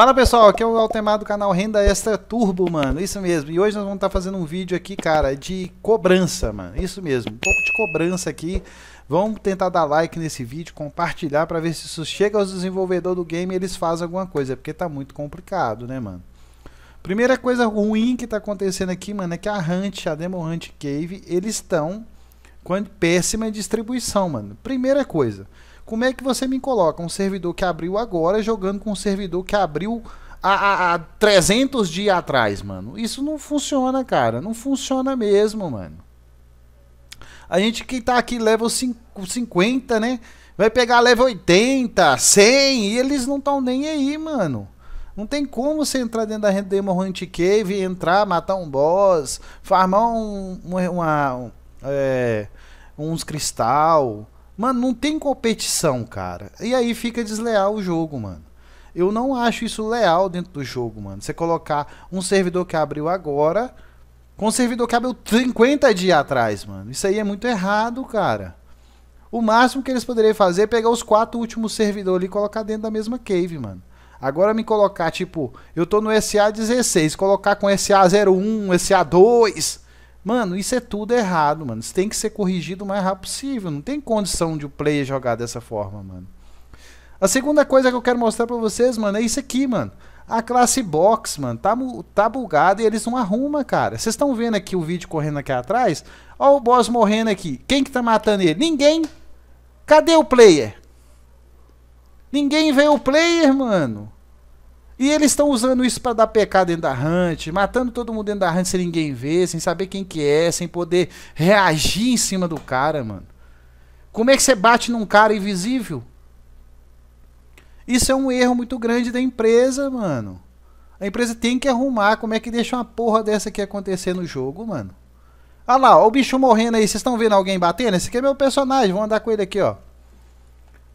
Fala pessoal, aqui é o Altemar do canal Renda Extra Turbo, mano. Isso mesmo. E hoje nós vamos estar tá fazendo um vídeo aqui, cara, de cobrança, mano. Isso mesmo. Um pouco de cobrança aqui. Vamos tentar dar like nesse vídeo, compartilhar para ver se isso chega aos desenvolvedores do game e eles fazem alguma coisa, porque tá muito complicado, né, mano? Primeira coisa ruim que tá acontecendo aqui, mano, é que a Hunt, a Demo Hunt Cave, eles estão com péssima distribuição, mano. Primeira coisa, como é que você me coloca um servidor que abriu agora jogando com um servidor que abriu há, há, há 300 dias atrás, mano? Isso não funciona, cara. Não funciona mesmo, mano. A gente que tá aqui level 50, né? Vai pegar level 80, 100 e eles não estão nem aí, mano. Não tem como você entrar dentro da Demo Hunt Cave, entrar, matar um boss, farmar um, uma, uma, um, é, uns cristal, Mano, não tem competição, cara. E aí fica desleal o jogo, mano. Eu não acho isso leal dentro do jogo, mano. Você colocar um servidor que abriu agora com um servidor que abriu 50 dias atrás, mano. Isso aí é muito errado, cara. O máximo que eles poderiam fazer é pegar os quatro últimos servidores ali e colocar dentro da mesma cave, mano. Agora me colocar, tipo, eu tô no SA16, colocar com SA01, SA2, Mano, isso é tudo errado, mano. Isso tem que ser corrigido o mais rápido possível. Não tem condição de o player jogar dessa forma, mano. A segunda coisa que eu quero mostrar pra vocês, mano, é isso aqui, mano. A classe box, mano, tá, tá bugada e eles não arrumam, cara. Vocês estão vendo aqui o vídeo correndo aqui atrás? Ó o boss morrendo aqui. Quem que tá matando ele? Ninguém. Cadê o player? Ninguém veio o player, mano. E eles estão usando isso para dar pecado dentro da Hunt, matando todo mundo dentro da Hunt sem ninguém ver, sem saber quem que é, sem poder reagir em cima do cara, mano. Como é que você bate num cara invisível? Isso é um erro muito grande da empresa, mano. A empresa tem que arrumar como é que deixa uma porra dessa aqui acontecer no jogo, mano. Ah lá, ó, o bicho morrendo aí. Vocês estão vendo alguém batendo? Esse aqui é meu personagem. Vou andar com ele aqui, ó.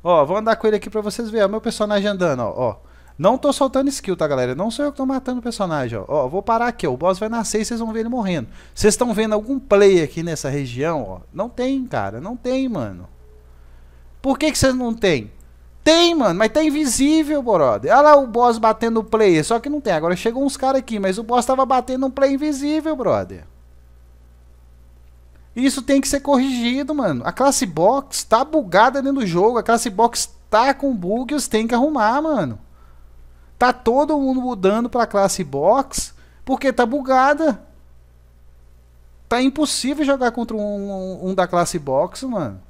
Ó, vou andar com ele aqui pra vocês verem. Ó, meu personagem andando, ó. ó. Não tô soltando skill, tá, galera? Não sou eu que tô matando o personagem, ó. ó vou parar aqui, ó. O boss vai nascer e vocês vão ver ele morrendo. Vocês estão vendo algum play aqui nessa região, ó? Não tem, cara. Não tem, mano. Por que que vocês não tem? Tem, mano, mas tá invisível, brother. Olha lá o boss batendo o player, só que não tem. Agora chegou uns caras aqui, mas o boss tava batendo um play invisível, brother. Isso tem que ser corrigido, mano. A classe box tá bugada dentro do jogo. A classe box tá com bug, tem que arrumar, mano. Tá todo mundo mudando para a classe box porque tá bugada. Tá impossível jogar contra um, um, um da classe box, mano.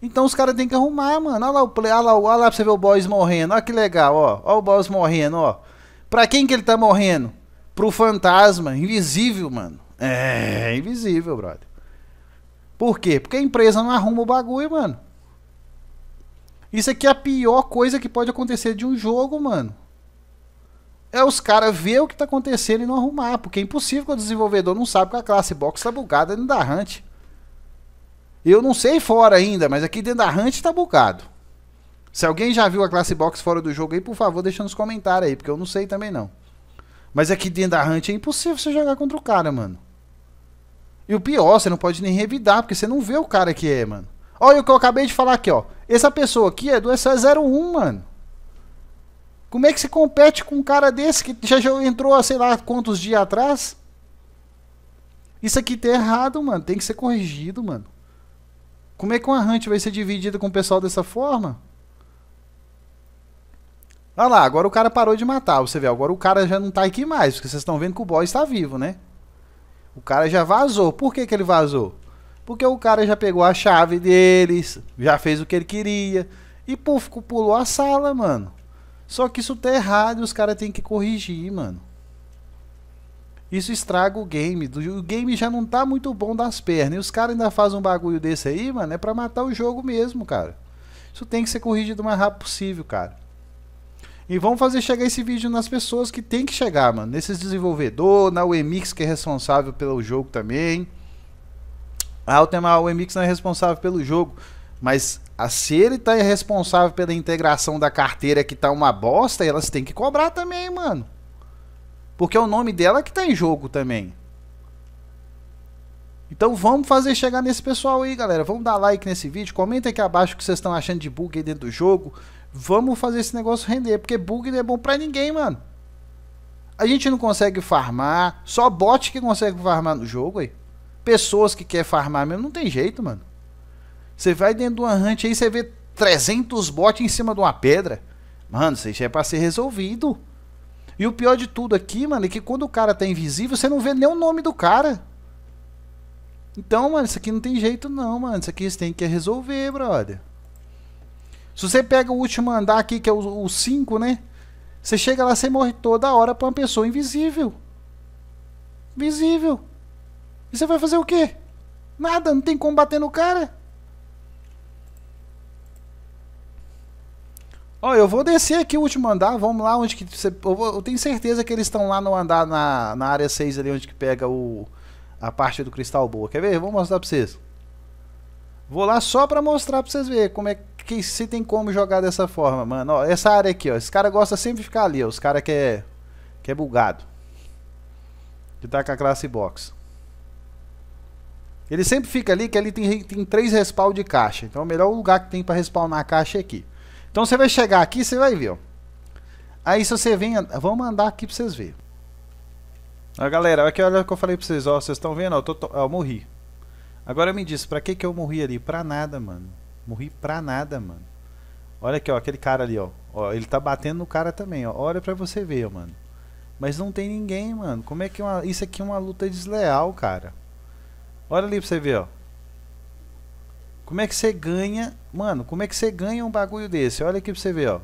Então os caras têm que arrumar, mano. Olha lá o play, olha lá, olha lá pra você ver o boss morrendo. Olha que legal, ó. Olha o boss morrendo, ó. Pra quem que ele tá morrendo? Pro fantasma, invisível, mano. É, invisível, brother. Por quê? Porque a empresa não arruma o bagulho, mano. Isso aqui é a pior coisa que pode acontecer de um jogo, mano. É os caras ver o que tá acontecendo e não arrumar. Porque é impossível que o desenvolvedor não sabe que a classe box tá bugada dentro da Hunt. Eu não sei fora ainda, mas aqui dentro da Hunt tá bugado. Se alguém já viu a classe box fora do jogo aí, por favor, deixa nos comentários aí, porque eu não sei também não. Mas aqui dentro da Hunt é impossível você jogar contra o cara, mano. E o pior, você não pode nem revidar, porque você não vê o cara que é, mano. Olha o que eu acabei de falar aqui, ó. Essa pessoa aqui é do SE01, mano. Como é que se compete com um cara desse que já, já entrou há sei lá quantos dias atrás? Isso aqui tá errado, mano. Tem que ser corrigido, mano. Como é que uma hunt vai ser dividida com o pessoal dessa forma? Olha lá, agora o cara parou de matar. Você vê, agora o cara já não tá aqui mais. Porque vocês estão vendo que o boy está vivo, né? O cara já vazou. Por que, que ele vazou? Porque o cara já pegou a chave deles, já fez o que ele queria. E puf, pulou a sala, mano. Só que isso tá errado e os caras têm que corrigir, mano. Isso estraga o game. O game já não tá muito bom das pernas. E os caras ainda fazem um bagulho desse aí, mano. É pra matar o jogo mesmo, cara. Isso tem que ser corrigido o mais rápido possível, cara. E vamos fazer chegar esse vídeo nas pessoas que tem que chegar, mano. Nesses desenvolvedores, na UEMix, que é responsável pelo jogo também. Ah, o o Wemix não é responsável pelo jogo. Mas ah, se ele está responsável pela integração da carteira que tá uma bosta, elas têm que cobrar também, mano. Porque é o nome dela que tá em jogo também. Então vamos fazer chegar nesse pessoal aí, galera. Vamos dar like nesse vídeo. Comenta aqui abaixo o que vocês estão achando de bug aí dentro do jogo. Vamos fazer esse negócio render, porque bug não é bom pra ninguém, mano. A gente não consegue farmar. Só bot que consegue farmar no jogo aí pessoas que quer farmar mesmo, não tem jeito, mano. Você vai dentro de uma hunt aí, você vê 300 bots em cima de uma pedra. Mano, isso já é pra ser resolvido. E o pior de tudo aqui, mano, é que quando o cara tá invisível, você não vê nem o nome do cara. Então, mano, isso aqui não tem jeito não, mano. Isso aqui você tem que resolver, brother. Se você pega o último andar aqui, que é o 5, né? Você chega lá, você morre toda hora pra uma pessoa invisível. Visível. E você vai fazer o quê? Nada, não tem como bater no cara. Ó, eu vou descer aqui o último andar, vamos lá onde que você... Eu, eu tenho certeza que eles estão lá no andar, na, na área 6 ali, onde que pega o... A parte do cristal boa. Quer ver? Vou mostrar pra vocês. Vou lá só pra mostrar pra vocês verem como é que se tem como jogar dessa forma, mano. Ó, essa área aqui, ó. Esse cara gosta sempre de ficar ali, ó. Os cara que é, que é bugado. Que tá com a classe box. Ele sempre fica ali, que ali tem, tem três respaldos de caixa. Então, é o melhor lugar que tem para respawnar a caixa é aqui. Então, você vai chegar aqui, você vai ver. Ó. Aí, se você vem... Vamos andar aqui para vocês verem. Ó, galera, aqui, olha o que eu falei para vocês. Ó, vocês estão vendo? Ó, eu, tô, ó, eu morri. Agora me diz, pra que que eu morri ali? Pra nada, mano. Morri pra nada, mano. Olha aqui, ó, aquele cara ali, ó. ó ele tá batendo no cara também, ó. Olha pra você ver, mano. Mas não tem ninguém, mano. Como é que uma... isso aqui é uma luta desleal, cara? Olha ali pra você ver, ó. Como é que você ganha, mano, como é que você ganha um bagulho desse? Olha aqui pra você ver, ó.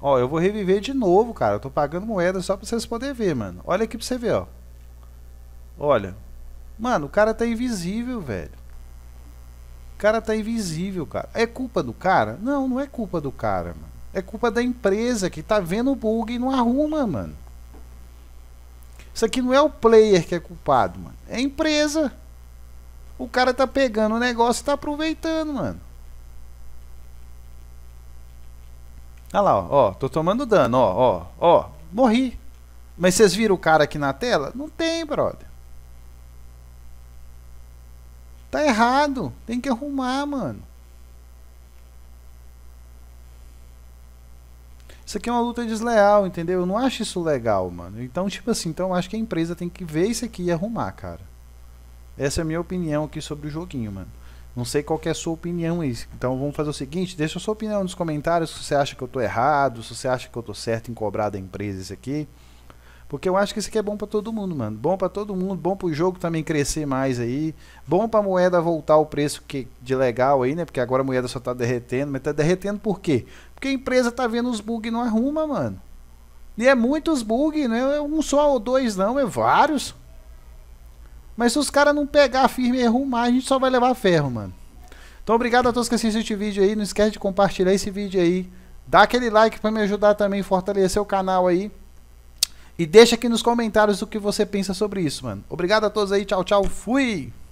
Ó, eu vou reviver de novo, cara. Eu tô pagando moeda só pra vocês poderem ver, mano. Olha aqui pra você ver, ó. Olha. Mano, o cara tá invisível, velho. O cara tá invisível, cara. É culpa do cara? Não, não é culpa do cara, mano. É culpa da empresa que tá vendo o bug e não arruma, mano. Isso aqui não é o player que é culpado, mano. É a empresa. O cara tá pegando o negócio e tá aproveitando, mano. Olha lá, ó, ó, tô tomando dano, ó, ó, ó, morri. Mas vocês viram o cara aqui na tela? Não tem, brother. Tá errado, tem que arrumar, mano. Isso aqui é uma luta desleal, entendeu? Eu não acho isso legal, mano. Então, tipo assim, então eu acho que a empresa tem que ver isso aqui e arrumar, cara. Essa é a minha opinião aqui sobre o joguinho, mano. Não sei qual é a sua opinião aí. Então vamos fazer o seguinte, deixa a sua opinião nos comentários se você acha que eu tô errado, se você acha que eu tô certo em cobrar da empresa isso aqui. Porque eu acho que isso aqui é bom para todo mundo, mano. Bom para todo mundo, bom para o jogo também crescer mais aí. Bom para moeda voltar o preço que, de legal aí, né? Porque agora a moeda só tá derretendo. Mas tá derretendo por quê? Porque a empresa tá vendo os bugs e não arruma, mano. E é muitos bugs, não né? é um só ou dois não, é vários. Mas se os caras não pegar firme e arrumar, a gente só vai levar ferro, mano. Então obrigado a todos que assistiram esse vídeo aí. Não esquece de compartilhar esse vídeo aí. Dá aquele like para me ajudar também, fortalecer o canal aí. E deixa aqui nos comentários o que você pensa sobre isso, mano. Obrigado a todos aí. Tchau, tchau. Fui!